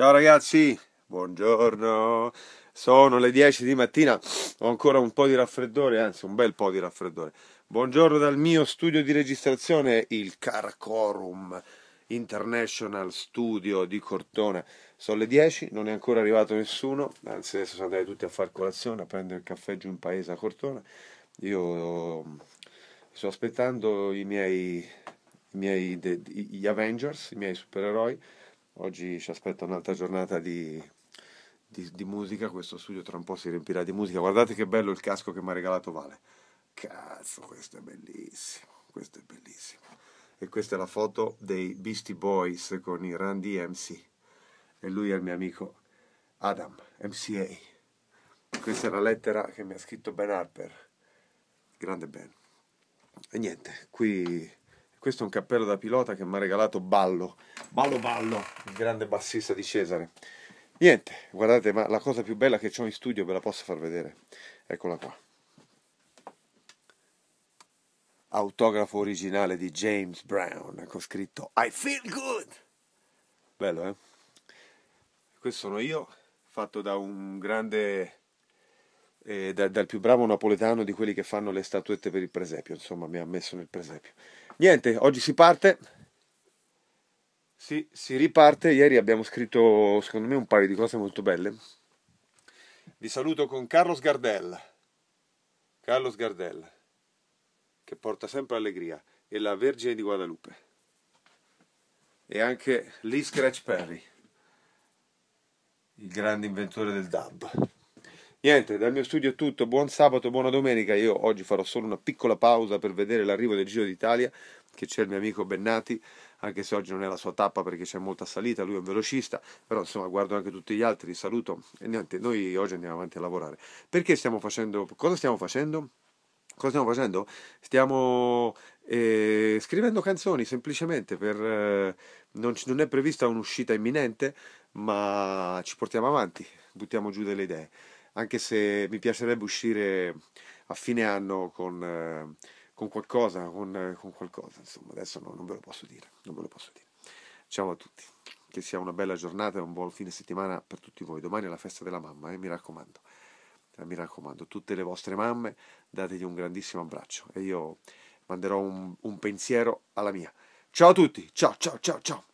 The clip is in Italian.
Ciao ragazzi, buongiorno. Sono le 10 di mattina, ho ancora un po' di raffreddore, anzi un bel po' di raffreddore. Buongiorno dal mio studio di registrazione, il Caracorum International Studio di Cortona. Sono le 10, non è ancora arrivato nessuno, anzi adesso sono andati tutti a fare colazione, a prendere il caffè giù in paese a Cortona. Io eh, sto aspettando i miei, i miei, gli Avengers, i miei supereroi Oggi ci aspetta un'altra giornata di, di, di, musica, questo studio tra un po' si riempirà di musica. Guardate che bello il casco che mi ha regalato Vale. Cazzo, questo è bellissimo, questo è bellissimo. E questa è la foto dei Beastie Boys con i Randy MC. E lui è il mio amico Adam, MCA. Questa è la lettera che mi ha scritto Ben Harper. Grande Ben. E niente, qui questo è un cappello da pilota che mi ha regalato Ballo, Ballo Ballo, il grande bassista di Cesare. Niente, guardate, ma la cosa più bella che ho in studio ve la posso far vedere. Eccola qua. Autografo originale di James Brown con ecco, scritto I feel good. Bello, eh? Questo sono io, fatto da un grande eh, da, dal più bravo napoletano di quelli che fanno le statuette per il presepio, insomma, mi ha messo nel presepio. Niente, oggi si parte. Sì, si riparte. Ieri abbiamo scritto, secondo me, un paio di cose molto belle. Vi saluto con Carlos Gardel. Carlos Gardel, che porta sempre allegria, e la Vergine di Guadalupe. E anche Lee Scratch Perry, il grande inventore del dub. Niente, dal mio studio è tutto, buon sabato, buona domenica. Io oggi farò solo una piccola pausa per vedere l'arrivo del Giro d'Italia, che c'è il mio amico Bennati, anche se oggi non è la sua tappa perché c'è molta salita, lui è un velocista, però insomma guardo anche tutti gli altri, li saluto e niente, noi oggi andiamo avanti a lavorare. Perché stiamo facendo, cosa stiamo facendo? Cosa stiamo facendo? Stiamo eh, scrivendo canzoni semplicemente per... Eh, non, c- non è prevista un'uscita imminente, ma ci portiamo avanti, buttiamo giù delle idee anche se mi piacerebbe uscire a fine anno con, eh, con qualcosa, con, eh, con, qualcosa, insomma, adesso no, non ve lo posso dire, non ve lo posso dire. Ciao a tutti, che sia una bella giornata e un buon fine settimana per tutti voi. Domani è la festa della mamma, eh, mi raccomando. Eh, mi raccomando, tutte le vostre mamme dategli un grandissimo abbraccio e io manderò un, un pensiero alla mia. Ciao a tutti, ciao ciao ciao ciao.